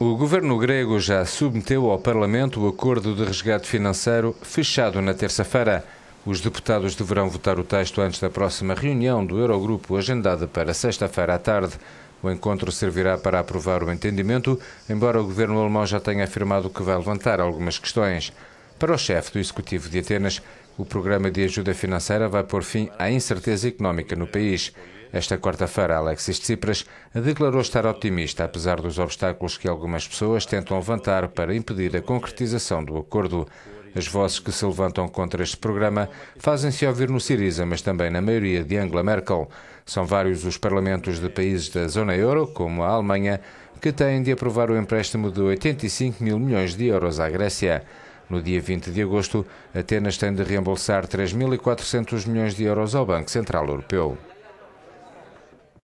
O governo grego já submeteu ao Parlamento o acordo de resgate financeiro fechado na terça-feira. Os deputados deverão votar o texto antes da próxima reunião do Eurogrupo, agendada para sexta-feira à tarde. O encontro servirá para aprovar o entendimento, embora o governo alemão já tenha afirmado que vai levantar algumas questões. Para o chefe do Executivo de Atenas, o programa de ajuda financeira vai pôr fim à incerteza económica no país. Esta quarta-feira, Alexis Tsipras declarou estar otimista, apesar dos obstáculos que algumas pessoas tentam levantar para impedir a concretização do acordo. As vozes que se levantam contra este programa fazem-se ouvir no Siriza, mas também na maioria de Angela Merkel. São vários os parlamentos de países da zona euro, como a Alemanha, que têm de aprovar o empréstimo de 85 mil milhões de euros à Grécia. No dia 20 de agosto, Atenas tem de reembolsar 3.400 milhões de euros ao Banco Central Europeu.